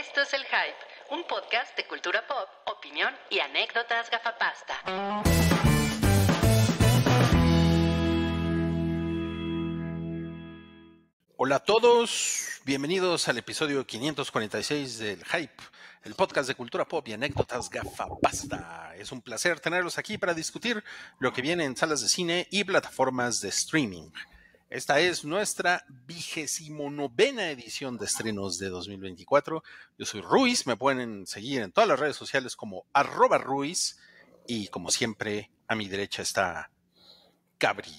Esto es El Hype, un podcast de cultura pop, opinión y anécdotas gafapasta. Hola a todos, bienvenidos al episodio 546 del Hype, el podcast de cultura pop y anécdotas gafapasta. Es un placer tenerlos aquí para discutir lo que viene en salas de cine y plataformas de streaming. Esta es nuestra vigésimo edición de estrenos de 2024. Yo soy Ruiz, me pueden seguir en todas las redes sociales como arroba Ruiz y como siempre a mi derecha está Cabri.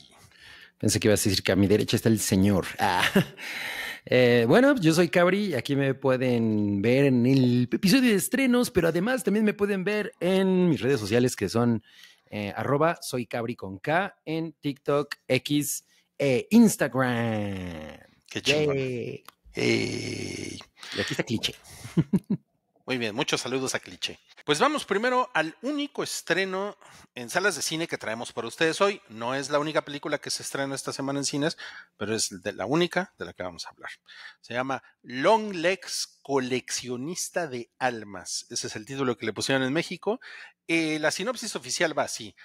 Pensé que ibas a decir que a mi derecha está el señor. Ah. Eh, bueno, yo soy Cabri, y aquí me pueden ver en el episodio de estrenos, pero además también me pueden ver en mis redes sociales que son eh, arroba soy Cabri con K en TikTok, X, eh, Instagram. Qué chido! Y aquí está Cliché. Muy bien, muchos saludos a Cliché. Pues vamos primero al único estreno en salas de cine que traemos para ustedes hoy. No es la única película que se estrena esta semana en cines, pero es la única de la que vamos a hablar. Se llama Long Legs Coleccionista de Almas. Ese es el título que le pusieron en México. Eh, la sinopsis oficial va así.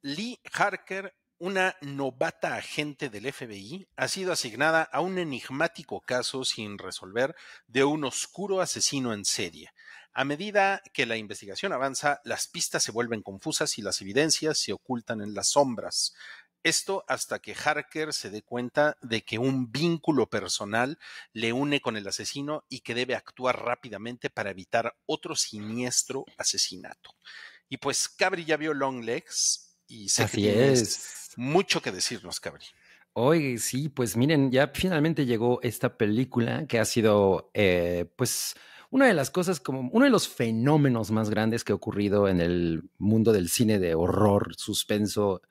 Lee Harker una novata agente del FBI ha sido asignada a un enigmático caso sin resolver de un oscuro asesino en serie. A medida que la investigación avanza, las pistas se vuelven confusas y las evidencias se ocultan en las sombras. Esto hasta que Harker se dé cuenta de que un vínculo personal le une con el asesino y que debe actuar rápidamente para evitar otro siniestro asesinato. Y pues Cabri ya vio Legs y sé Así es. mucho que decirnos, Cabri. Hoy sí, pues miren, ya finalmente llegó esta película que ha sido, eh, pues, una de las cosas como uno de los fenómenos más grandes que ha ocurrido en el mundo del cine de horror, suspenso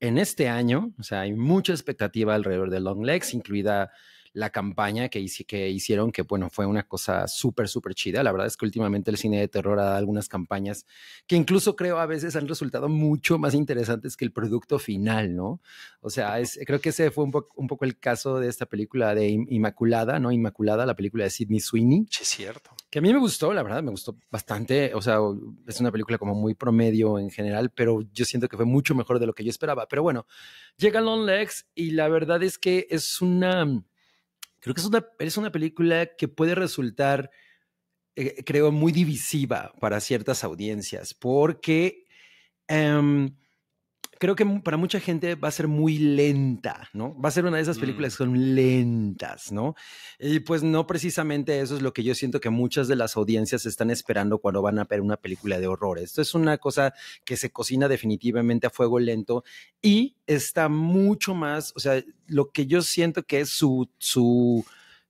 en este año. O sea, hay mucha expectativa alrededor de Long Legs, incluida la campaña que, hicieron, que bueno, fue una cosa súper, súper chida. La verdad es que últimamente el cine de terror ha dado algunas campañas que incluso creo a veces han resultado mucho más interesantes que el producto final, ¿no? O sea, creo que ese fue un, poco el caso de esta película de Inmaculada, ¿no? Inmaculada, la película de Sidney Sweeney. Sí, es cierto. Que a mí me gustó, la verdad, me gustó bastante. O sea, es una película como muy promedio en general, pero yo siento que fue mucho mejor de lo que yo esperaba. Pero bueno, llega Long Legs y la verdad es que es una creo que es una, es una película que puede resultar, eh, creo, muy divisiva para ciertas audiencias, porque em, creo que para mucha gente va a ser muy lenta, ¿no? Va a ser una de esas películas mm. que son lentas, ¿no? Y pues no precisamente eso es lo que yo siento que muchas de las audiencias están esperando cuando van a ver una película de horror. Esto es una cosa que se cocina definitivamente a fuego lento y está mucho más, o sea, lo que yo siento que es su, su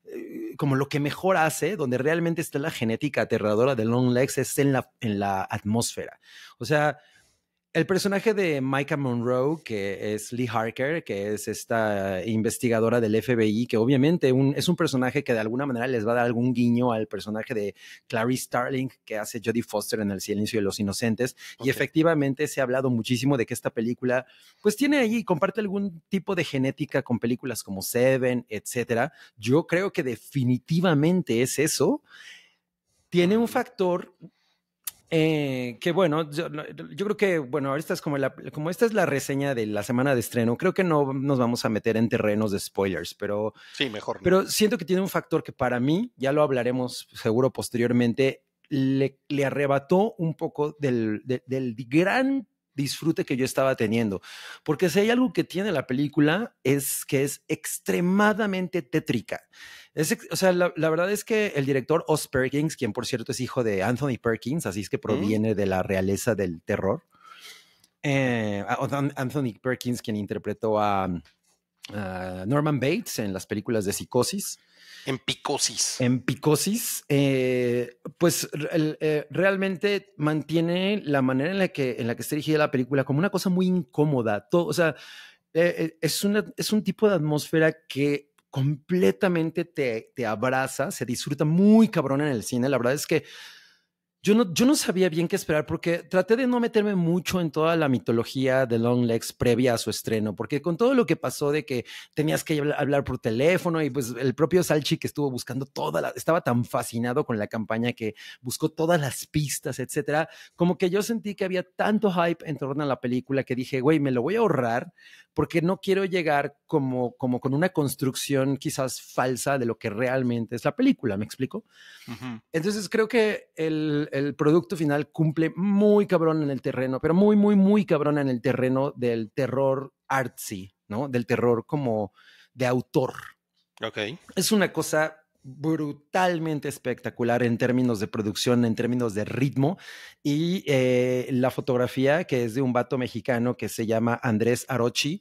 eh, como lo que mejor hace, donde realmente está la genética aterradora de Long Legs, es en la, en la atmósfera. O sea, el personaje de Micah Monroe, que es Lee Harker, que es esta investigadora del FBI, que obviamente es un personaje que de alguna manera les va a dar algún guiño al personaje de Clarice Starling, que hace Jodie Foster en El silencio de los inocentes. Y efectivamente se ha hablado muchísimo de que esta película, pues tiene allí, comparte algún tipo de genética con películas como Seven, etcétera. Yo creo que definitivamente es eso. Tiene un factor eh, que bueno, yo, creo que, bueno, ahora esta es como, la, como esta es la reseña de la semana de estreno, creo que no nos vamos a meter en terrenos de spoilers, pero... Sí, mejor. Pero siento que tiene un factor que para mí, ya lo hablaremos seguro posteriormente, le, arrebató un poco del, del gran disfrute que yo estaba teniendo. Porque si hay algo que tiene la película es que es extremadamente tétrica. o sea, la, verdad es que el director Oz Perkins, quien por cierto es hijo de Anthony Perkins, así es que proviene de la realeza del terror. Eh, Anthony Perkins, quien interpretó a, Norman Bates en las películas de Psicosis. En picosis. En picosis, eh, pues eh, realmente mantiene la manera en la que en la que está dirigida la película como una cosa muy incómoda. Todo, o sea, eh, es, es un tipo de atmósfera que completamente te abraza, se disfruta muy cabrón en el cine. La verdad es que yo no, sabía bien qué esperar porque traté de no meterme mucho en toda la mitología de Long Legs previa a su estreno, porque con todo lo que pasó de que tenías que hablar por teléfono y pues el propio Salchi que estuvo buscando toda la, estaba tan fascinado con la campaña que buscó todas las pistas, etcétera, como que yo sentí que había tanto hype en torno a la película que dije, güey, me lo voy a ahorrar porque no quiero llegar como, como con una construcción quizás falsa de lo que realmente es la película, ¿me explico? Entonces creo que el, el, producto final cumple muy cabrón en el terreno, pero muy, muy, muy cabrón en el terreno del terror artsy, ¿no? Del terror como de autor. Ok. Es una cosa brutalmente espectacular en términos de producción, en términos de ritmo y eh, la fotografía que es de un vato mexicano que se llama Andrés Arochi.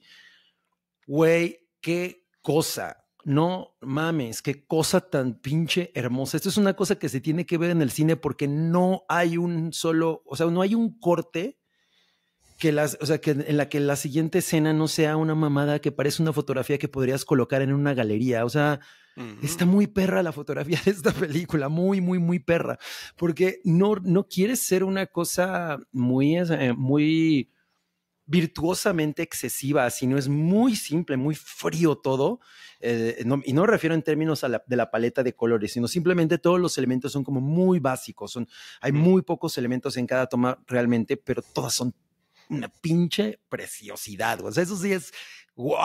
Güey, qué cosa. No mames, qué cosa tan pinche hermosa. Esto es una cosa que se tiene que ver en el cine porque no hay un solo, o sea, no hay un corte que las, o sea, que en la que la siguiente escena no sea una mamada que parece una fotografía que podrías colocar en una galería. O sea, Está muy perra la fotografía de esta película, muy, muy, muy perra, porque no, no quiere ser una cosa muy, eh, muy virtuosamente excesiva, sino es muy simple, muy frío todo. Eh, y no me refiero en términos de la paleta de colores, sino simplemente todos los elementos son como muy básicos. Son, hay muy pocos elementos en cada toma realmente, pero todas son una pinche preciosidad. O sea, eso sí es wow.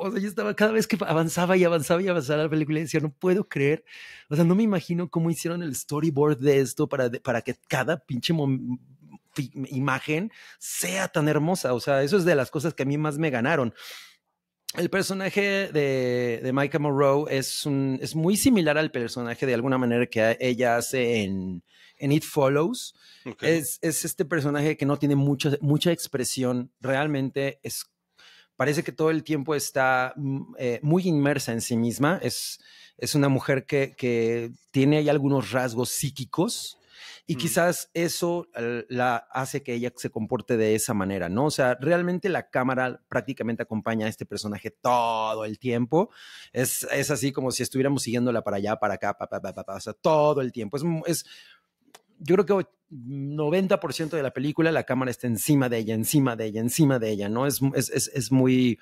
O sea, yo estaba cada vez que avanzaba y avanzaba y avanzaba la película y decía, no puedo creer. O sea, no me imagino cómo hicieron el storyboard de esto para, para que cada pinche imagen sea tan hermosa. O sea, eso es de las cosas que a mí más me ganaron el personaje de, de Micah Monroe es, es muy similar al personaje de alguna manera que ella hace en, en It Follows. Es, es, este personaje que no tiene mucha, mucha expresión, realmente es, parece que todo el tiempo está mm, eh, muy inmersa en sí misma, es, es una mujer que, que tiene ahí algunos rasgos psíquicos y mm. quizás eso eh, la hace que ella se comporte de esa manera, ¿no? O sea, realmente la cámara prácticamente acompaña a este personaje todo el tiempo. Es, es así como si estuviéramos siguiéndola para allá, para acá, pa, para pa, o sea, todo el tiempo. Es, es yo creo que 90% de la película la cámara está encima de ella, encima de ella, encima de ella, ¿no? Es, es, es, es muy,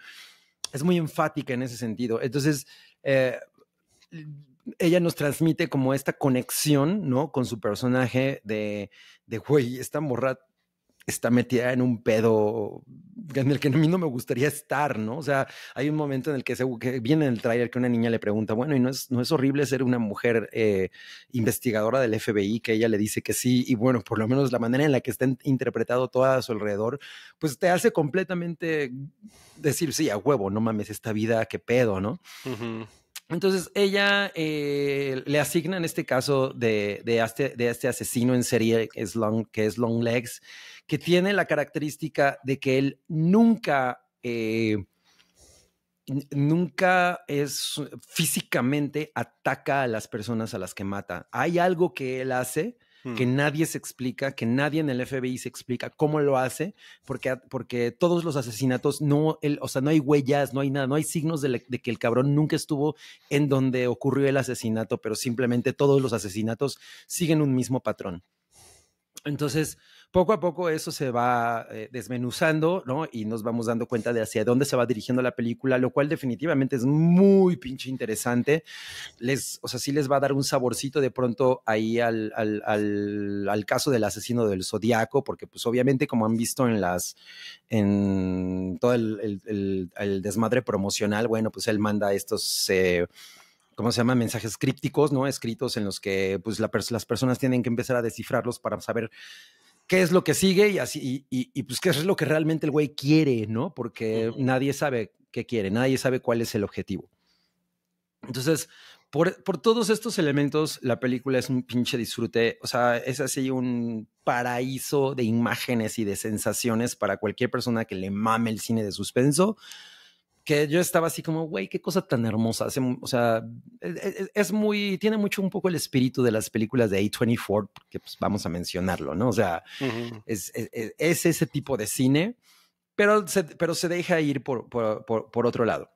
es muy enfática en ese sentido. Entonces, eh, ella nos transmite como esta conexión, ¿no? Con su personaje de, de güey, esta morra está metida en un pedo en el que a mí no me gustaría estar, ¿no? O sea, hay un momento en el que, se, viene el tráiler que una niña le pregunta, bueno, ¿y no es, no es horrible ser una mujer eh, investigadora del FBI? Que ella le dice que sí, y bueno, por lo menos la manera en la que está interpretado todo a su alrededor, pues te hace completamente decir, sí, a huevo, no mames, esta vida, qué pedo, ¿no? Entonces ella eh, le asigna en este caso este, de, este, asesino en serie que es, long, que Legs, que tiene la característica de que él nunca, eh, nunca es físicamente ataca a las personas a las que mata. Hay algo que él hace que mm. nadie se explica, que nadie en el FBI se explica cómo lo hace, porque, porque todos los asesinatos, no, el, o sea, no hay huellas, no hay nada, no hay signos de, que el cabrón nunca estuvo en donde ocurrió el asesinato, pero simplemente todos los asesinatos siguen un mismo patrón. Entonces, poco a poco eso se va eh, desmenuzando, ¿no? Y nos vamos dando cuenta de hacia dónde se va dirigiendo la película, lo cual definitivamente es muy pinche interesante. o sea, sí les va a dar un saborcito de pronto ahí al, caso del asesino del zodiaco, porque pues obviamente como han visto en las, en todo el, desmadre promocional, bueno, pues él manda estos... Eh, ¿cómo se llama? Mensajes crípticos, ¿no? Escritos en los que pues, las personas tienen que empezar a descifrarlos para saber qué es lo que sigue y así, y, pues qué es lo que realmente el güey quiere, ¿no? Porque nadie sabe qué quiere, nadie sabe cuál es el objetivo. Entonces, por, por, todos estos elementos, la película es un pinche disfrute, o sea, es así un paraíso de imágenes y de sensaciones para cualquier persona que le mame el cine de suspenso que yo estaba así como, güey, qué cosa tan hermosa. o sea, e, e, e, es, muy, tiene mucho un poco el espíritu de las películas de A24, que pues vamos a mencionarlo, ¿no? O sea, es, ese tipo de cine, pero se, pero se deja ir por, por, por, otro lado.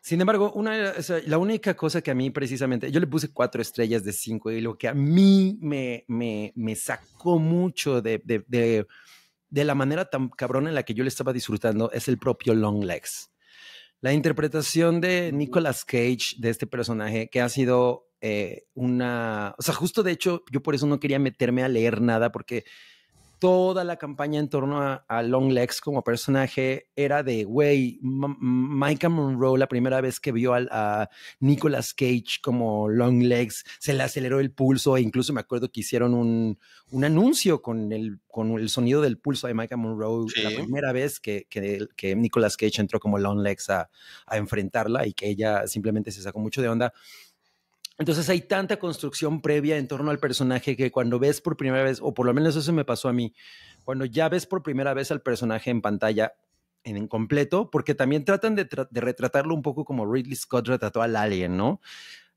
Sin embargo, una, la única cosa que a mí precisamente, yo le puse cuatro estrellas de cinco y lo que a mí me, me, me sacó mucho de, de, de, de la manera tan cabrona en la que yo le estaba disfrutando es el propio Long Legs. La interpretación de Nicolas Cage de este personaje, que ha sido eh, una. O sea, justo de hecho, yo por eso no quería meterme a leer nada, porque toda la campaña en torno a, Long Legs como personaje era de, güey, Micah Monroe la primera vez que vio a Nicolas Cage como Long Legs, se le aceleró el pulso e incluso me acuerdo que hicieron un, anuncio con el, con el sonido del pulso de Micah Monroe la primera vez que, que, Nicolas Cage entró como Long Legs a, a enfrentarla y que ella simplemente se sacó mucho de onda. Entonces hay tanta construcción previa en torno al personaje que cuando ves por primera vez, o por lo menos eso me pasó a mí, cuando ya ves por primera vez al personaje en pantalla en completo, porque también tratan de, retratarlo un poco como Ridley Scott retrató al alien, ¿no?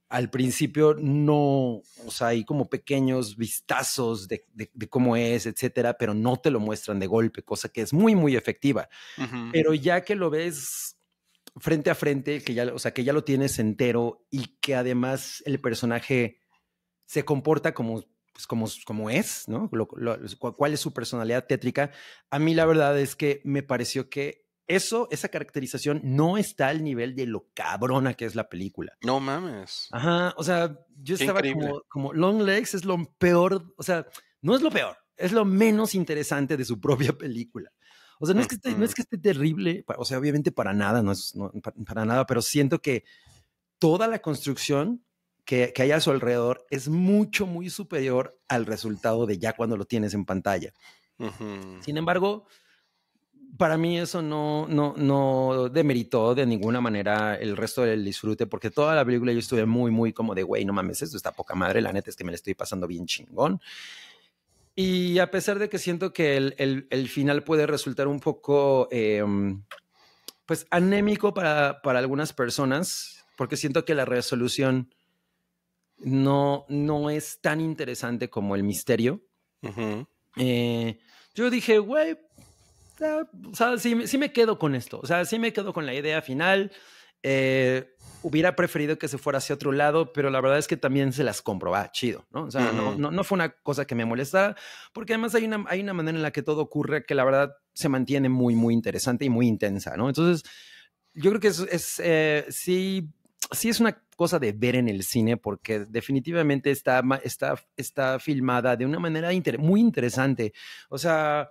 Al principio no, o sea, hay como pequeños vistazos de, cómo es, etcétera, pero no te lo muestran de golpe, cosa que es muy, muy efectiva. Pero ya que lo ves frente a frente, que ya, o sea, que ya lo tienes entero y que además el personaje se comporta como, pues como, como es, ¿no? ¿Cuál es su personalidad tétrica? A mí la verdad es que me pareció que eso, esa caracterización no está al nivel de lo cabrona que es la película. No mames. Ajá, o sea, yo estaba como, Long Legs es lo peor, o sea, no es lo peor, es lo menos interesante de su propia película. O sea, no es que esté, no es que esté terrible, o sea, obviamente para nada, no es para nada, pero siento que toda la construcción que, que, hay a su alrededor es mucho, muy superior al resultado de ya cuando lo tienes en pantalla. Sin embargo, para mí eso no, no, no demeritó de ninguna manera el resto del disfrute, porque toda la película yo estuve muy, muy como de, güey, no mames, esto está poca madre, la neta es que me la estoy pasando bien chingón. Y a pesar de que siento que el, el, final puede resultar un poco, eh, pues, anémico para, para algunas personas, porque siento que la resolución no, no es tan interesante como el misterio. Eh, yo dije, güey, ah, o sea, sí, sí, me quedo con esto, o sea, sí me quedo con la idea final, eh, hubiera preferido que se fuera hacia otro lado, pero la verdad es que también se las comprobaba ah, chido, ¿no? O sea, no, no, no, fue una cosa que me molestara, porque además hay una, hay una manera en la que todo ocurre que la verdad se mantiene muy, muy interesante y muy intensa, ¿no? Entonces, yo creo que es, es eh, sí, sí es una cosa de ver en el cine, porque definitivamente está, está, está filmada de una manera muy interesante. O sea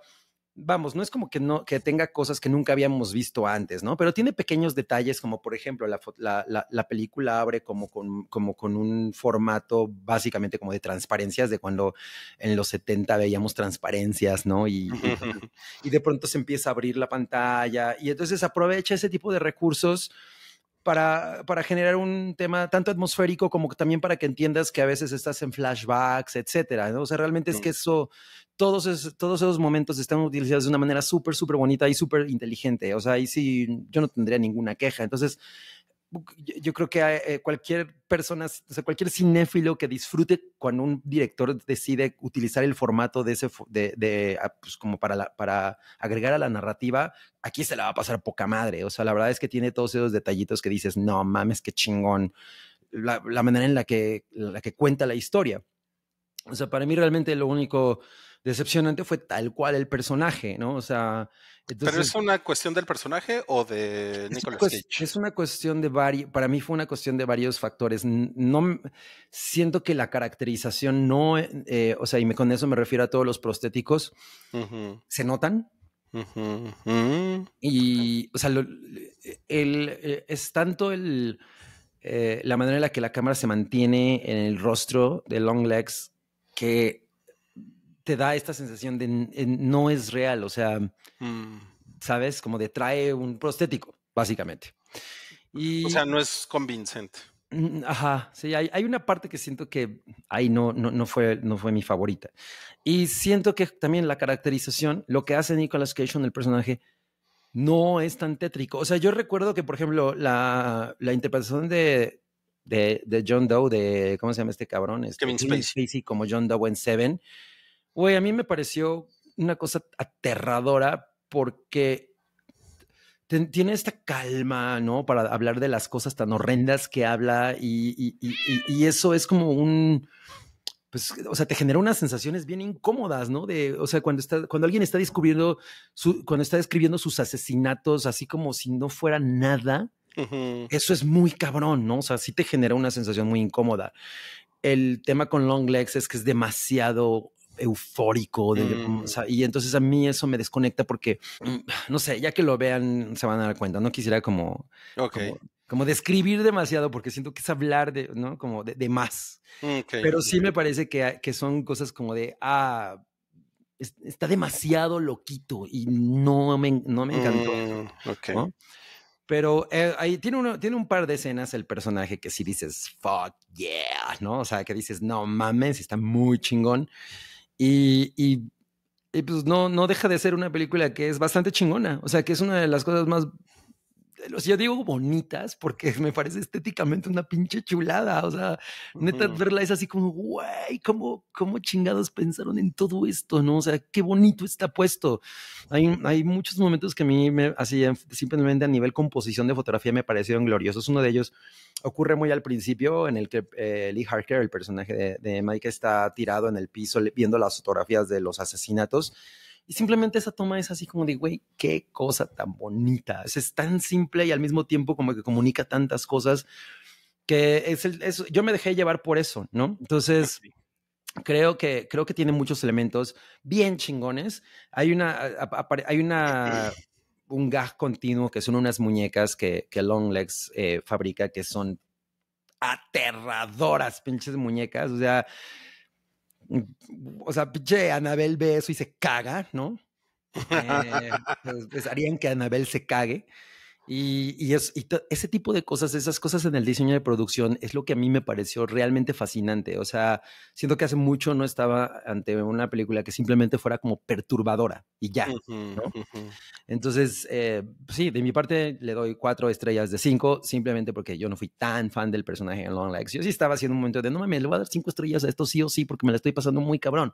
vamos, no es como que, no, que tenga cosas que nunca habíamos visto antes, ¿no? Pero tiene pequeños detalles como, por ejemplo, la, la, película abre como con, un formato básicamente como de transparencias, de cuando en los 70 veíamos transparencias, ¿no? y de pronto se empieza a abrir la pantalla y entonces aprovecha ese tipo de recursos para, para generar un tema tanto atmosférico como también para que entiendas que a veces estás en flashbacks, etcétera. ¿no? O sea, realmente es que eso, todos, esos, todos esos momentos están utilizados de una manera súper, súper bonita y súper inteligente. O sea, ahí sí yo no tendría ninguna queja. Entonces, yo creo que eh, cualquier persona, o sea, cualquier cinéfilo que disfrute cuando un director decide utilizar el formato de ese, de, ah, pues como para, para agregar a la narrativa, aquí se la va a pasar poca madre. O sea, la verdad es que tiene todos esos detallitos que dices, no mames, qué chingón. La, la manera en la que, la que cuenta la historia. O sea, para mí realmente lo único decepcionante fue tal cual el personaje, ¿no? O sea... Entonces, ¿Pero es una cuestión del personaje o de Nicolas Cage? Es una cuestión de varios, para mí fue una cuestión de varios factores. No, siento que la caracterización no, eh, o sea, y me, con eso me refiero a todos los prostéticos, se notan, Y, o sea, eh, es tanto el, eh, la manera en la que la cámara se mantiene en el rostro de Long Legs, que te da esta sensación de no es real, o sea, mm. ¿sabes? Como de trae un prostético, básicamente. Y, o sea, no es convincente. Ajá, sí, hay, una parte que siento que ahí no, no, fue, no fue mi favorita. Y siento que también la caracterización, lo que hace Nicolas Cage en el personaje, no es tan tétrico. O sea, yo recuerdo que, por ejemplo, la, interpretación de, de, John Doe, de, ¿cómo se llama este cabrón? Este, Kevin Spacey. Spacey como John Doe en Seven, Güey, a mí me pareció una cosa aterradora porque tiene esta calma, ¿no? Para hablar de las cosas tan horrendas que habla y, eso es como un... Pues, o sea, te genera unas sensaciones bien incómodas, ¿no? De, o sea, cuando, está, cuando alguien está descubriendo, su, cuando está describiendo sus asesinatos, así como si no fuera nada, eso es muy cabrón, ¿no? O sea, sí te genera una sensación muy incómoda. El tema con Long Legs es que es demasiado eufórico. De, mm. y entonces a mí eso me desconecta porque, mm, no sé, ya que lo vean se van a dar cuenta. No quisiera como, como describir demasiado porque siento que es hablar de, ¿no? Como de, más. Pero sí me parece que, que, son cosas como de, ah, está demasiado loquito y no me, no me encantó. Mm, Pero eh, ahí tiene, tiene un par de escenas el personaje que sí dices, fuck yeah, ¿no? O sea, que dices, no mames, está muy chingón. Y, y, pues no, no deja de ser una película que es bastante chingona. O sea, que es una de las cosas más yo digo bonitas porque me parece estéticamente una pinche chulada. O sea, neta, verla es así como, güey, ¿cómo, ¿cómo chingados pensaron en todo esto? ¿No? O sea, qué bonito está puesto. Hay, hay muchos momentos que a mí, me, así, simplemente a nivel composición de fotografía me parecieron gloriosos. Uno de ellos ocurre muy al principio en el que eh, Lee Harker, el personaje de, de Mike, está tirado en el piso viendo las fotografías de los asesinatos. Y simplemente esa toma es así como de, güey, qué cosa tan bonita. es tan simple y al mismo tiempo como que comunica tantas cosas que es, el, yo me dejé llevar por eso, ¿no? Entonces... Creo que, creo que tiene muchos elementos bien chingones. Hay una, hay una un gag continuo que son unas muñecas que, que Longlegs eh, fabrica que son aterradoras, pinches muñecas. O sea, Mm, o sea, pinche Anabel ve eso y se caga, ¿no? Eh, harían pues, que Anabel se cague. Y, es, ese tipo de cosas, esas cosas en el diseño de producción es lo que a mí me pareció realmente fascinante. O sea, siento que hace mucho no estaba ante una película que simplemente fuera como perturbadora y ya. Entonces, eh, sí, de mi parte le doy cuatro estrellas de cinco, simplemente porque yo no fui tan fan del personaje en Long Legs. Yo sí estaba haciendo un momento de, no mames, le voy a dar cinco estrellas a esto sí o sí, porque me la estoy pasando muy cabrón.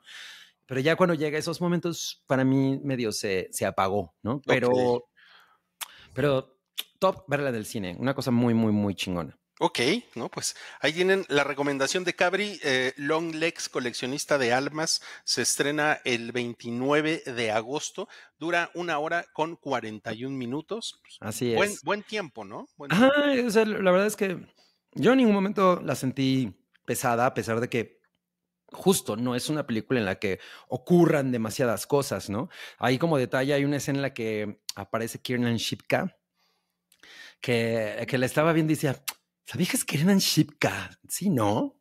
Pero ya cuando llega esos momentos, para mí medio se, se apagó, ¿no? Pero... Pero top verla del cine. Una cosa muy, muy, muy chingona. Ok, no, pues ahí tienen la recomendación de Cabri, eh, Long Legs, coleccionista de almas, se estrena el 29 de agosto, dura una hora con 41 minutos. Pues, Así es. Buen tiempo, ¿no? Ajá, la verdad es que yo en ningún momento la sentí pesada, a pesar de que justo no es una película en la que ocurran demasiadas cosas, ¿no? Ahí como detalle hay una escena en la que aparece Kiernan Shipka, que, que estaba viendo y decía, ¿sabías que eran Shipka? Sí, ¿no?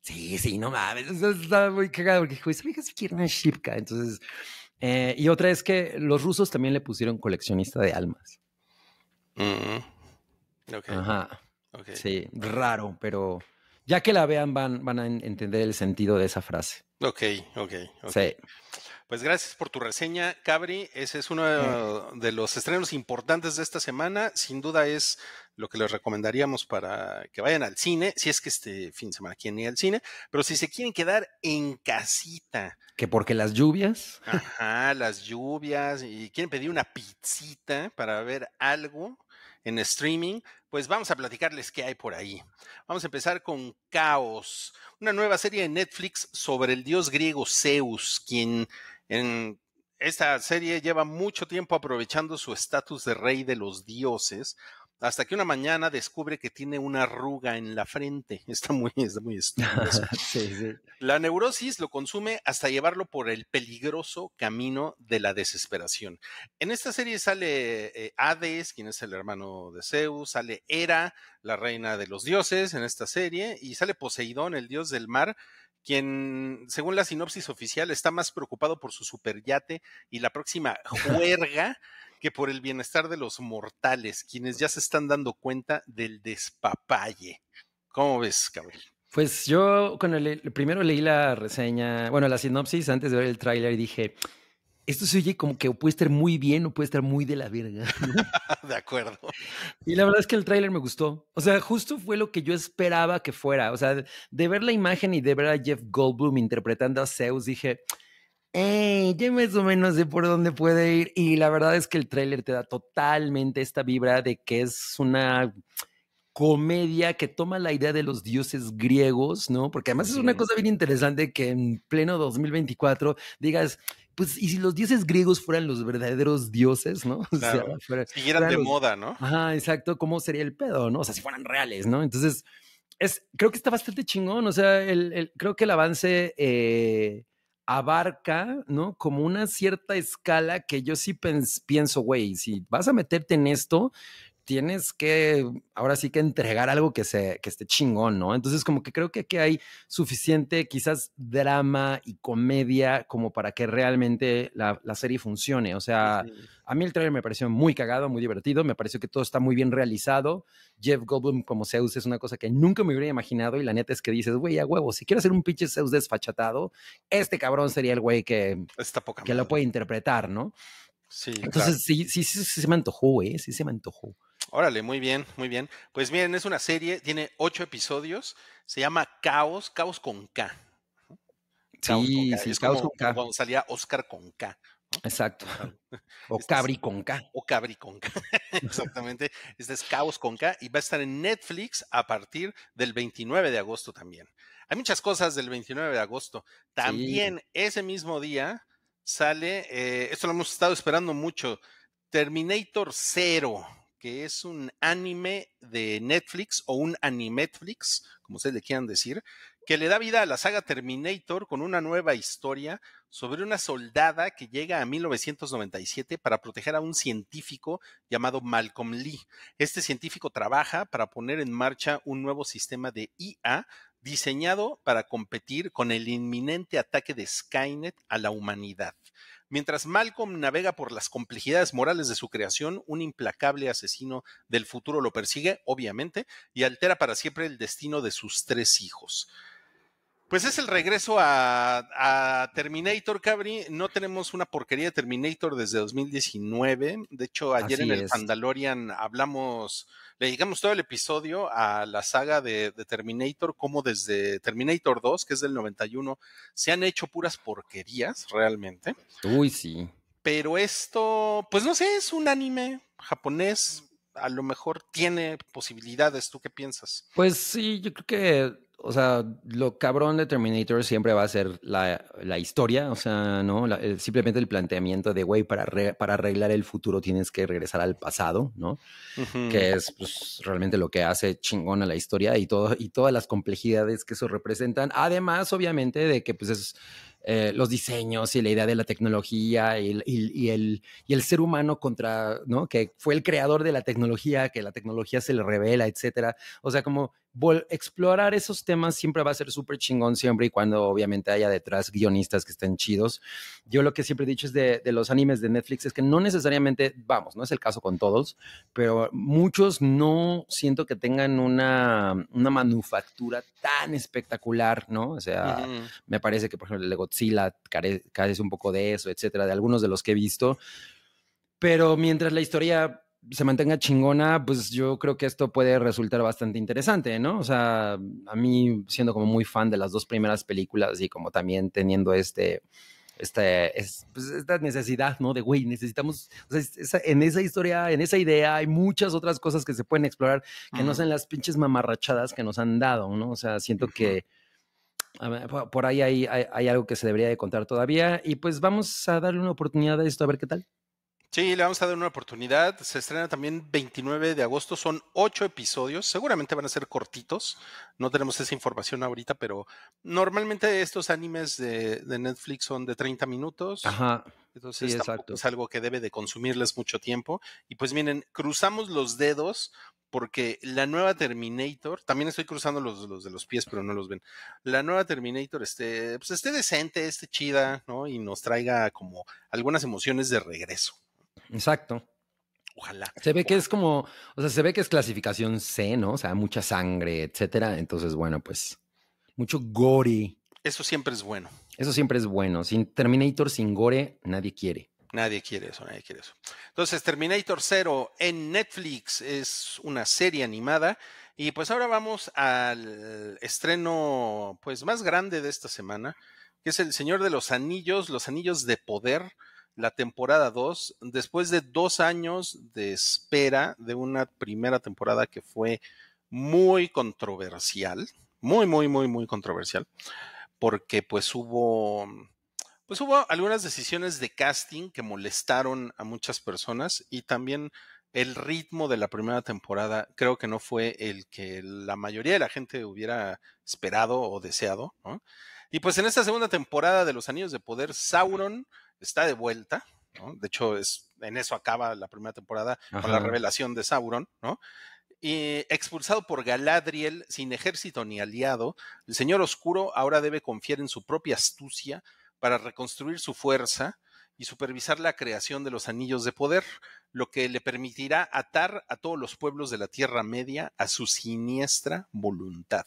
Sí, sí, no mames. Estaba muy cagado porque dijo, ¿sabías que eran Shipka? Entonces, eh, y otra es que los rusos también le pusieron coleccionista de almas. Mm. Okay. Ajá. Okay. Sí, raro, pero ya que la vean van, van a entender el sentido de esa frase. Ok, ok. okay. Sí. Pues gracias por tu reseña, Cabri. Ese es uno mm. de los estrenos importantes de esta semana. Sin duda es lo que les recomendaríamos para que vayan al cine, si es que este fin de semana quieren ir al cine, pero si se quieren quedar en casita. Que porque las lluvias. Ajá, las lluvias y quieren pedir una pizzita para ver algo en streaming, pues vamos a platicarles qué hay por ahí. Vamos a empezar con Caos, una nueva serie de Netflix sobre el dios griego Zeus, quien en esta serie lleva mucho tiempo aprovechando su estatus de rey de los dioses, hasta que una mañana descubre que tiene una arruga en la frente. Está muy, está muy La neurosis lo consume hasta llevarlo por el peligroso camino de la desesperación. En esta serie sale eh, Hades, quien es el hermano de Zeus, sale Hera, la reina de los dioses en esta serie, y sale Poseidón, el dios del mar, quien, según la sinopsis oficial, está más preocupado por su superyate y la próxima juerga que por el bienestar de los mortales, quienes ya se están dando cuenta del despapalle. ¿Cómo ves, Gabriel? Pues yo cuando primero leí la reseña, bueno, la sinopsis antes de ver el tráiler y dije, esto se oye como que puede estar muy bien o puede estar muy de la verga. de acuerdo. Y la verdad es que el tráiler me gustó. O sea, justo fue lo que yo esperaba que fuera. O sea, de ver la imagen y de ver a Jeff Goldblum interpretando a Zeus, dije, hey, eh, ya más o menos sé por dónde puede ir. Y la verdad es que el tráiler te da totalmente esta vibra de que es una comedia que toma la idea de los dioses griegos, ¿no? Porque además es una cosa bien interesante que en pleno 2024 digas, pues, y si los dioses griegos fueran los verdaderos dioses, ¿no? O sea, si de moda, ¿no? Ajá, exacto, ¿cómo sería el pedo, no? O sea, si fueran reales, ¿no? Entonces, es, creo que está bastante chingón, o sea, el, creo que el avance eh, abarca, ¿no? Como una cierta escala que yo sí pienso, güey, si vas a meterte en esto, tienes que ahora sí que entregar algo que, se, esté chingón, ¿no? Entonces como que creo que aquí hay suficiente quizás drama y comedia como para que realmente la, serie funcione. O sea, a mí el trailer me pareció muy cagado, muy divertido, me pareció que todo está muy bien realizado. Jeff Goldblum como Zeus es una cosa que nunca me hubiera imaginado y la neta es que dices, güey, a huevo, si quiero hacer un pinche Zeus desfachatado, este cabrón sería el güey que, que lo puede interpretar, ¿no? Sí, Entonces sí, sí, sí, se me antojó, ¿eh? Sí se me antojó. Órale, muy bien, muy bien. Pues miren, es una serie, tiene ocho episodios, se llama Caos, Caos con K. sí, sí, es Caos con K. Cuando salía Oscar con K. Exacto. O este Cabri con K. O Cabri con K. Exactamente. Este es Caos con K y va a estar en Netflix a partir del 29 de agosto también. Hay muchas cosas del 29 de agosto. También ese mismo día sale, eh, esto lo hemos estado esperando mucho, Terminator 0 que es un anime de Netflix o un animetflix, como ustedes le quieran decir, que le da vida a la saga Terminator con una nueva historia sobre una soldada que llega a 1997 para proteger a un científico llamado Malcolm Lee. Este científico trabaja para poner en marcha un nuevo sistema de IA diseñado para competir con el inminente ataque de Skynet a la humanidad. Mientras Malcolm navega por las complejidades morales de su creación, un implacable asesino del futuro lo persigue, obviamente, y altera para siempre el destino de sus tres hijos. Pues es el regreso a, Terminator, Cabri. No tenemos una porquería de Terminator desde 2019. De hecho, ayer en el Mandalorian hablamos, le dedicamos todo el episodio a la saga de, Terminator, como desde Terminator 2, que es del 91, se han hecho puras porquerías realmente. Uy, sí. Pero esto, pues no sé, es un anime japonés. A lo mejor tiene posibilidades. ¿Tú qué piensas? Pues sí, yo creo que o sea, lo cabrón de Terminator siempre va a ser la, la historia, o sea, ¿no? simplemente el planteamiento de, güey, para, para arreglar el futuro tienes que regresar al pasado, ¿no? Que es pues, realmente lo que hace chingón a la historia y, todo, y todas las complejidades que eso representan. Además, obviamente, de que pues es... Eh, los diseños y la idea de la tecnología y, y, el, y el ser humano contra, ¿no? Que fue el creador de la tecnología, que la tecnología se le revela, etcétera. O sea, como explorar esos temas siempre va a ser súper chingón, siempre y cuando obviamente haya detrás guionistas que estén chidos. Yo lo que siempre he dicho es de, los animes de Netflix es que no necesariamente, vamos, no es el caso con todos, pero muchos no siento que tengan una, manufactura tan espectacular, ¿no? O sea, me parece que, por ejemplo, el de Godzilla carece un poco de eso, etcétera, de algunos de los que he visto. Pero mientras la historia se mantenga chingona, pues yo creo que esto puede resultar bastante interesante, ¿no? O sea, a mí siendo como muy fan de las dos primeras películas y como también teniendo este, este, pues, esta necesidad, ¿no? De, güey, necesitamos, en esa historia, en esa idea, hay muchas otras cosas que se pueden explorar que no sean las pinches mamarrachadas que nos han dado, ¿no? O sea, siento que por ahí hay, hay, algo que se debería de contar todavía y pues vamos a darle una oportunidad a esto, a ver qué tal. Sí, le vamos a dar una oportunidad. Se estrena también 29 de agosto. Son ocho episodios. Seguramente van a ser cortitos. No tenemos esa información ahorita, pero normalmente estos animes de, Netflix son de 30 minutos. Ajá. Entonces es algo que debe de consumirles mucho tiempo. Y pues miren, cruzamos los dedos porque la nueva Terminator, también estoy cruzando los, los, de los pies, pero no los ven. La nueva Terminator esté, pues esté decente, esté chida, ¿no? Y nos traiga como algunas emociones de regreso. Exacto. Ojalá. Se ve que es como, o sea, se ve que es clasificación C, ¿no? O sea, mucha sangre, etcétera. Entonces, bueno, pues mucho gore. Eso siempre es bueno. Eso siempre es bueno. Sin Terminator, sin gore, nadie quiere. Nadie quiere eso, nadie quiere eso. Entonces, Terminator 0 en Netflix es una serie animada. Y pues ahora vamos al estreno pues más grande de esta semana, que es El Señor de los Anillos, Los Anillos de Poder la temporada 2 después de dos años de espera de una primera temporada que fue muy controversial, muy, muy, muy, muy controversial, porque pues hubo, pues hubo algunas decisiones de casting que molestaron a muchas personas y también el ritmo de la primera temporada creo que no fue el que la mayoría de la gente hubiera esperado o deseado, Y pues en esta segunda temporada de Los Anillos de Poder, Sauron, está de vuelta, ¿no? De hecho, es, en eso acaba la primera temporada con la revelación de Sauron, ¿no? Y expulsado por Galadriel, sin ejército ni aliado, el Señor Oscuro ahora debe confiar en su propia astucia para reconstruir su fuerza y supervisar la creación de los anillos de poder, lo que le permitirá atar a todos los pueblos de la Tierra Media a su siniestra voluntad.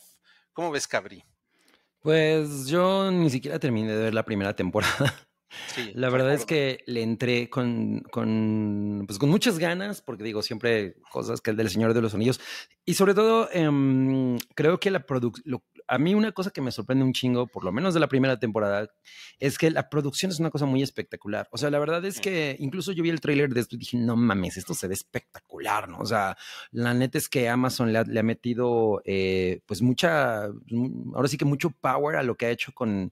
¿Cómo ves, Cabri? Pues yo ni siquiera terminé de ver la primera temporada. la verdad es que le entré con, con, pues, con muchas ganas, porque digo siempre cosas que el del Señor de los Anillos. Y sobre todo, eh, creo que la producción, a mí una cosa que me sorprende un chingo, por lo menos de la primera temporada, es que la producción es una cosa muy espectacular. O sea, la verdad es que incluso yo vi el tráiler de esto y dije, no mames, esto se ve espectacular, ¿no? O sea, la neta es que Amazon le ha, le ha metido, eh, pues mucha, ahora sí que mucho power a lo que ha hecho con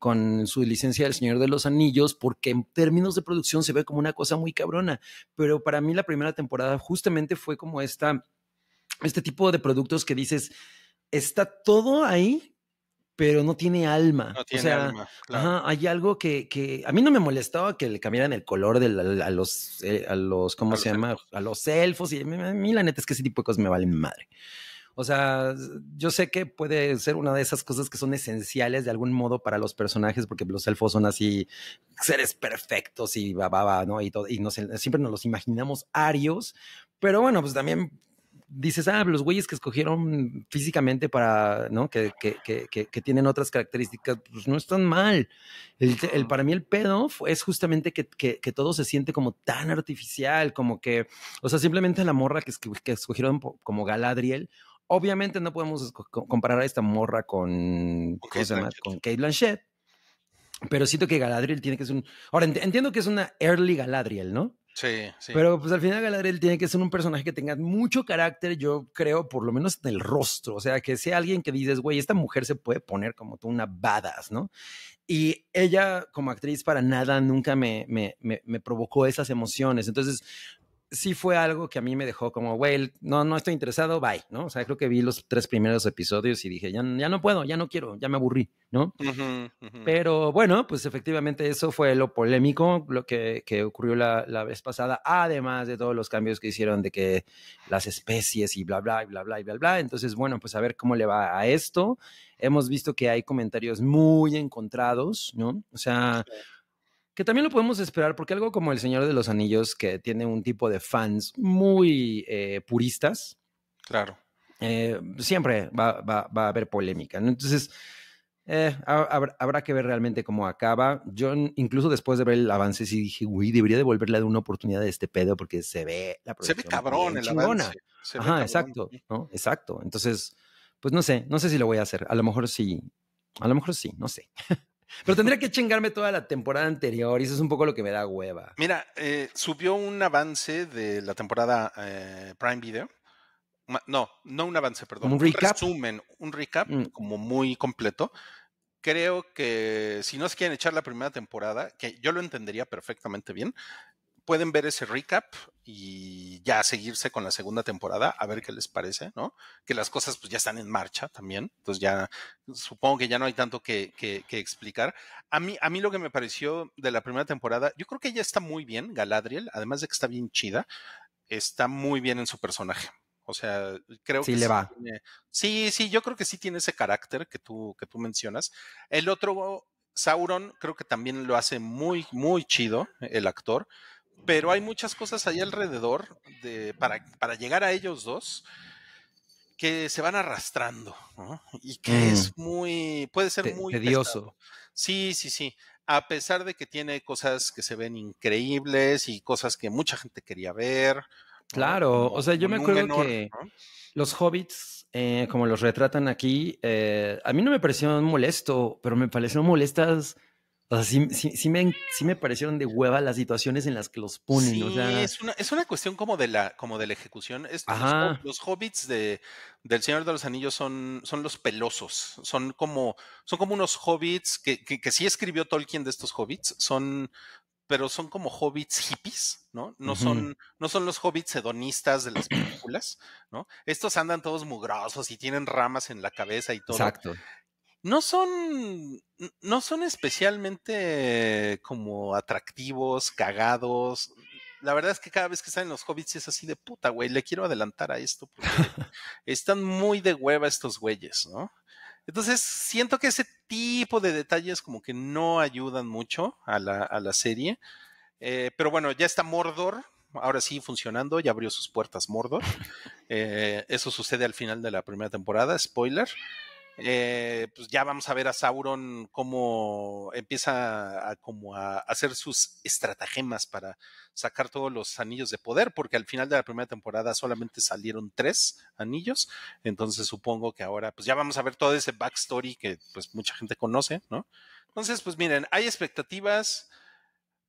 con su licencia del Señor de los Anillos, porque en términos de producción se ve como una cosa muy cabrona. Pero para mí la primera temporada justamente fue como esta, este tipo de productos que dices, está todo ahí, pero no tiene alma. o sea, hay algo que, que, a mí no me molestaba que le cambiaran el color de a los, eh, a los, ¿cómo se llama? A los elfos. Y a mí, la neta es que ese tipo de cosas me valen madre. O sea, yo sé que puede ser una de esas cosas que son esenciales de algún modo para los personajes, porque los elfos son así seres perfectos y bababa, ¿no? Y, todo, y no sé, siempre nos los imaginamos arios, pero bueno, pues también dices, ah, los güeyes que escogieron físicamente para, ¿no? Que, tienen otras características, pues no están mal. El, para mí el pedo es justamente que, todo se siente como tan artificial, como que, o sea, simplemente la morra que, escogieron como Galadriel, Obviamente no podemos comparar a esta morra con, Kate, Blanchett. pero siento que Galadriel tiene que ser un... Ahora, entiendo que es una early Galadriel, ¿no? Sí, sí. Pero pues al final Galadriel tiene que ser un personaje que tenga mucho carácter, yo creo, por lo menos en el rostro. O sea, que sea alguien que dices, güey, esta mujer se puede poner como tú una badass, ¿no? Y ella como actriz para nada nunca me, me provocó esas emociones. Entonces, sí fue algo que a mí me dejó como, güey, no, no estoy interesado, bye, ¿no? O sea, creo que vi los tres primeros episodios y dije, ya, ya no puedo, ya no quiero, ya me aburrí, ¿no? Pero bueno, pues efectivamente eso fue lo polémico, lo que, ocurrió la, vez pasada, además de todos los cambios que hicieron de que las especies y bla, bla, bla, bla, bla, bla. Entonces, bueno, pues a ver cómo le va a esto. Hemos visto que hay comentarios muy encontrados, ¿no? O sea que también lo podemos esperar porque algo como El Señor de los Anillos, que tiene un tipo de fans muy eh, puristas. Claro. Eh, siempre va, va, va, a haber polémica, Entonces, eh, habrá, que ver realmente cómo acaba. Yo incluso después de ver el avance sí dije, uy, debería devolverle una oportunidad de este pedo porque se ve la Se ve cabrón el avance. Ajá, cabrón. exacto, ¿no? Exacto. Entonces, pues no sé, no sé si lo voy a hacer. A lo mejor sí, a lo mejor sí, no sé. Pero tendría que chingarme toda la temporada anterior y eso es un poco lo que me da hueva. Mira, eh, subió un avance de la temporada eh, Prime Video. No, no un avance, perdón. Un, recap? resumen, un recap mm. como muy completo. Creo que si no se quieren echar la primera temporada, que yo lo entendería perfectamente bien, pueden ver ese recap y ya seguirse con la segunda temporada, a ver qué les parece, ¿no? Que las cosas pues ya están en marcha también, entonces ya supongo que ya no hay tanto que, explicar. A mí, a mí lo que me pareció de la primera temporada, yo creo que ella está muy bien, Galadriel, además de que está bien chida, está muy bien en su personaje. O sea, creo sí que le va. sí, sí, yo creo que sí tiene ese carácter que tú, que tú mencionas. El otro, Sauron, creo que también lo hace muy, muy chido el actor pero hay muchas cosas ahí alrededor para, llegar a ellos dos que se van arrastrando ¿no? y que mm. es muy, puede ser muy tedioso. Sí, sí, sí. A pesar de que tiene cosas que se ven increíbles y cosas que mucha gente quería ver. Claro, o sea, yo me acuerdo que los hobbits, eh, como los retratan aquí, eh, a mí no me parecieron molestos, pero me parecieron molestas o sea, sí, me, parecieron de hueva las situaciones en las que los ponen. Sí, es, una, cuestión como de la, como de la ejecución. los, hobbits de, del Señor de los Anillos son, son los pelosos. Son como, son como unos hobbits que, sí escribió Tolkien de estos hobbits. Son, pero son como hobbits hippies, ¿no? No son, no son los hobbits hedonistas de las películas, ¿no? Estos andan todos mugrosos y tienen ramas en la cabeza y todo. Exacto no son, no son especialmente como atractivos, cagados. La verdad es que cada vez que salen los hobbits es así de puta, güey, le quiero adelantar a esto porque están muy de hueva estos güeyes, ¿no? Entonces, siento que ese tipo de detalles como que no ayudan mucho a la, a la serie. Eh, pero bueno, ya está Mordor, ahora sí funcionando, ya abrió sus puertas Mordor. Eh, eso sucede al final de la primera temporada, spoiler. Eh, pues ya vamos a ver a Sauron cómo empieza a, como a hacer sus estratagemas para sacar todos los anillos de poder, porque al final de la primera temporada solamente salieron tres anillos, entonces supongo que ahora pues ya vamos a ver todo ese backstory que pues mucha gente conoce, ¿no? Entonces pues miren, hay expectativas,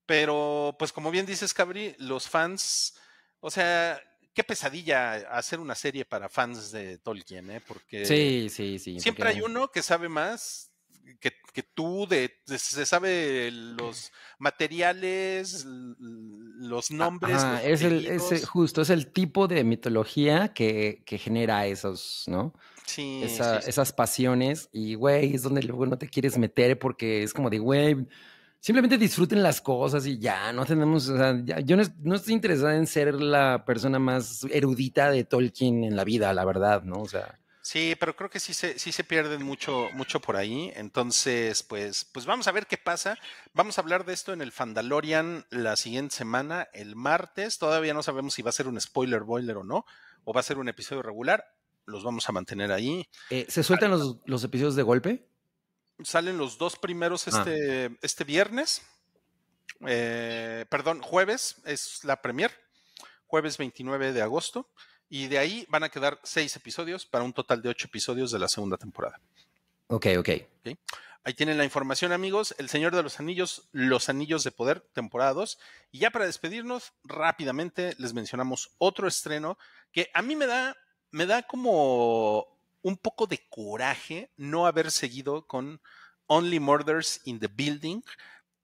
pero pues como bien dices Cabri, los fans, o sea, qué pesadilla eh, hacer una serie para fans de Tolkien, ¿eh? Porque sí, sí, sí, siempre hay uno que sabe más eh, que, que tú, de, se sabe los materiales, los nombres. Ah, es, el, justo, es el tipo de mitología que, que genera esos, ¿no? Sí, sí. Esas pasiones y, güey, es donde luego no te quieres meter porque es como de, güey, simplemente disfruten las cosas y ya, no tenemos, o sea, yo no, estoy interesada en ser la persona más erudita de Tolkien en la vida, la verdad, ¿no? O sea. Sí, pero creo que sí se, sí se pierden mucho, mucho por ahí. Entonces, pues, pues vamos a ver qué pasa. Vamos a hablar de esto en el Fandalorian la siguiente semana, el martes. Todavía no sabemos si va a ser un spoiler boiler o no, o va a ser un episodio regular. Los vamos a mantener ahí. Eh, ¿Se sueltan los, los episodios de golpe? Salen los dos primeros ah. este, este viernes. Eh, perdón, jueves es la premier, jueves 29 de agosto, y de ahí van a quedar seis episodios para un total de ocho episodios de la segunda temporada. Ok, ok. Ahí tienen la información, amigos. El Señor de los Anillos, Los Anillos de Poder, temporada 2. Y ya para despedirnos, rápidamente les mencionamos otro estreno que a mí me da, me da como un poco de coraje no haber seguido con Only Murders in the Building,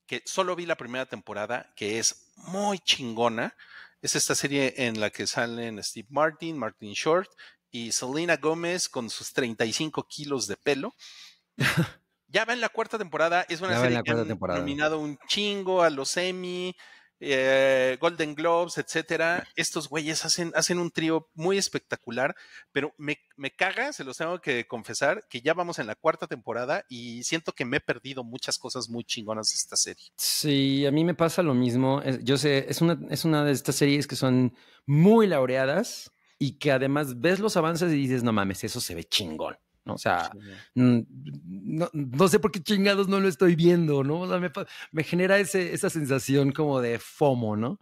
que solo vi la primera temporada, que es muy chingona. Es esta serie en la que salen Steve Martin, Martin Short y Selena Gómez con sus 35 kilos de pelo. ya va en la cuarta temporada, es una serie que ha terminado un chingo a los Emmy, eh, Golden Globes, etcétera. Estos güeyes hacen, hacen un trío muy espectacular, pero me, caga, se los tengo que confesar, que ya vamos en la cuarta temporada y siento que me he perdido muchas cosas muy chingonas de esta serie. Sí, a mí me pasa lo mismo. yo sé, es una, es una de estas series que son muy laureadas y que además ves los avances y dices, no mames, eso se ve chingón. ¿no? O sea, mm, no, sé por qué chingados no lo estoy viendo, ¿no? me, genera esa sensación como de FOMO, ¿no?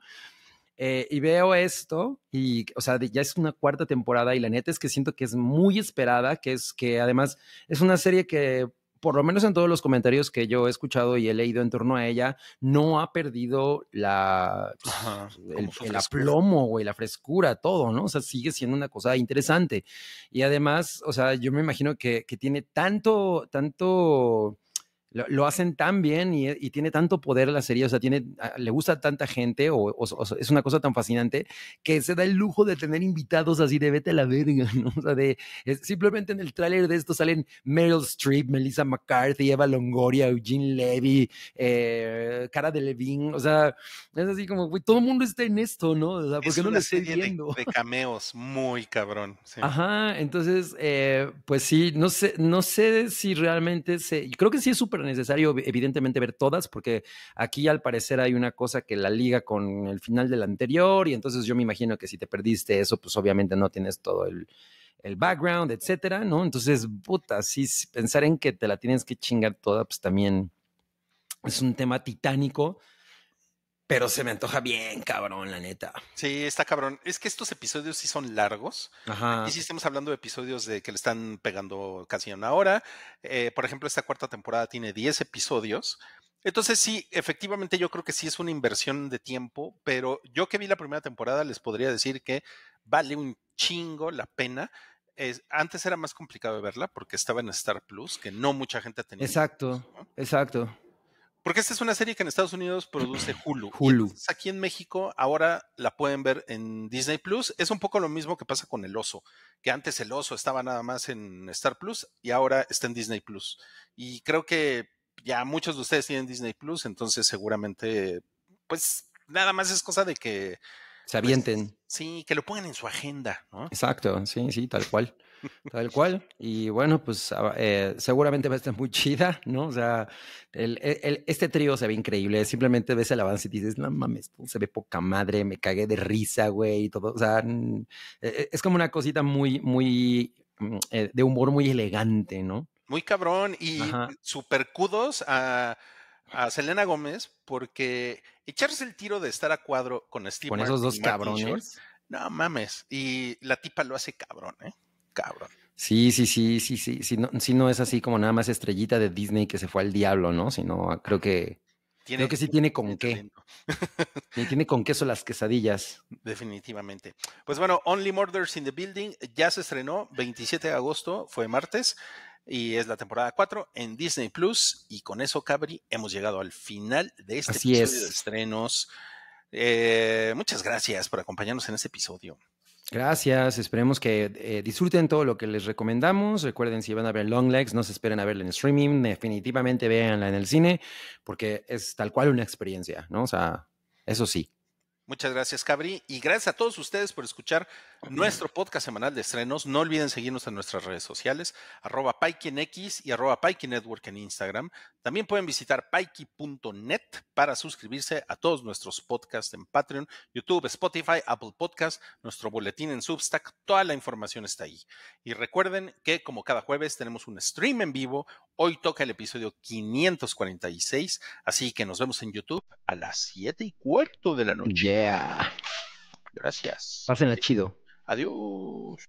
Eh, y veo esto y, o sea, ya es una cuarta temporada y la neta es que siento que es muy esperada, que es que además es una serie que por lo menos en todos los comentarios que yo he escuchado y he leído en torno a ella, no ha perdido la, pues, el, aplomo, güey, la frescura, todo, ¿no? O sea, sigue siendo una cosa interesante. Y además, o sea, yo me imagino que, que tiene tanto, tanto lo, hacen tan bien y, tiene tanto poder la serie, o sea, tiene, le gusta a tanta gente o, es una cosa tan fascinante que se da el lujo de tener invitados así de vete a la verga, ¿no? O sea, de, simplemente en el tráiler de esto salen Meryl Streep, Melissa McCarthy, Eva Longoria, Eugene Levy, eh, Cara de Levine, o sea, es así como, güey, todo el mundo está en esto, ¿no? O sea, ¿por no lo estoy viendo? De, cameos muy cabrón. Ajá, entonces, eh, pues sí, no sé, no sé si realmente se, creo que sí es súper necesario, evidentemente, ver todas, porque aquí al parecer hay una cosa que la liga con el final del anterior, y entonces yo me imagino que si te perdiste eso, pues obviamente no tienes todo el, el background, etcétera, ¿no? Entonces, puta, si pensar en que te la tienes que chingar toda, pues también es un tema titánico pero se me antoja bien, cabrón, la neta. Sí, está cabrón. Es que estos episodios sí son largos. Ajá. Y sí estamos hablando de episodios de que le están pegando casi una hora. Eh, por ejemplo, esta cuarta temporada tiene 10 episodios. Entonces sí, efectivamente yo creo que sí es una inversión de tiempo, pero yo que vi la primera temporada les podría decir que vale un chingo la pena. Es, antes era más complicado verla porque estaba en Star Plus, que no mucha gente tenía. Exacto, exacto. Porque esta es una serie que en Estados Unidos produce Hulu. Hulu. aquí en México ahora la pueden ver en Disney Plus. Es un poco lo mismo que pasa con El Oso, que antes El Oso estaba nada más en Star Plus y ahora está en Disney Plus. Y creo que ya muchos de ustedes tienen Disney Plus, entonces seguramente, pues nada más es cosa de que se pues, avienten. sí, que lo pongan en su agenda, ¿no? Exacto, sí, sí, tal cual. Tal cual. Y bueno, pues ah, eh, seguramente va a estar muy chida, ¿no? O sea, e, el, este trío se ve increíble. Simplemente ves el avance y dices, no mames, pues, se ve poca madre, me cagué de risa, güey, y todo. O sea, e, es como una cosita muy, muy, mm, eh, de humor muy elegante, ¿no? Muy cabrón y supercudos a, a Selena Gómez porque echarse el tiro de estar a cuadro con Steve con esos dos cabrones. No mames. Y la tipa lo hace cabrón, ¿eh? cabrón. Sí, sí, sí, sí, sí, si no, no es así como nada más estrellita de Disney que se fue al diablo, ¿no? Sino ah, creo que creo que sí tiene con qué. tiene con queso las quesadillas. Definitivamente. Pues bueno, Only Murders in the Building ya se estrenó 27 de agosto, fue martes, y es la temporada 4 en Disney Plus. Y con eso, Cabri, hemos llegado al final de este episodio de estrenos. Eh, muchas gracias por acompañarnos en este episodio. Gracias, esperemos que eh, disfruten todo lo que les recomendamos. Recuerden, si van a ver Long Legs, no se esperen a verla en streaming, definitivamente véanla en el cine, porque es tal cual una experiencia, ¿no? O sea, eso sí. Muchas gracias, Cabri, y gracias a todos ustedes por escuchar nuestro podcast semanal de estrenos. No olviden seguirnos en nuestras redes sociales, arroba y arroba Network en Instagram. También pueden visitar paiki.net para suscribirse a todos nuestros podcasts en Patreon, YouTube, Spotify, Apple Podcast, nuestro boletín en Substack. Toda la información está ahí. Y recuerden que, como cada jueves, tenemos un stream en vivo. Hoy toca el episodio 546, así que nos vemos en YouTube a las 7 y cuarto de la noche. Yeah. Gracias. Pásenla chido. Adiós.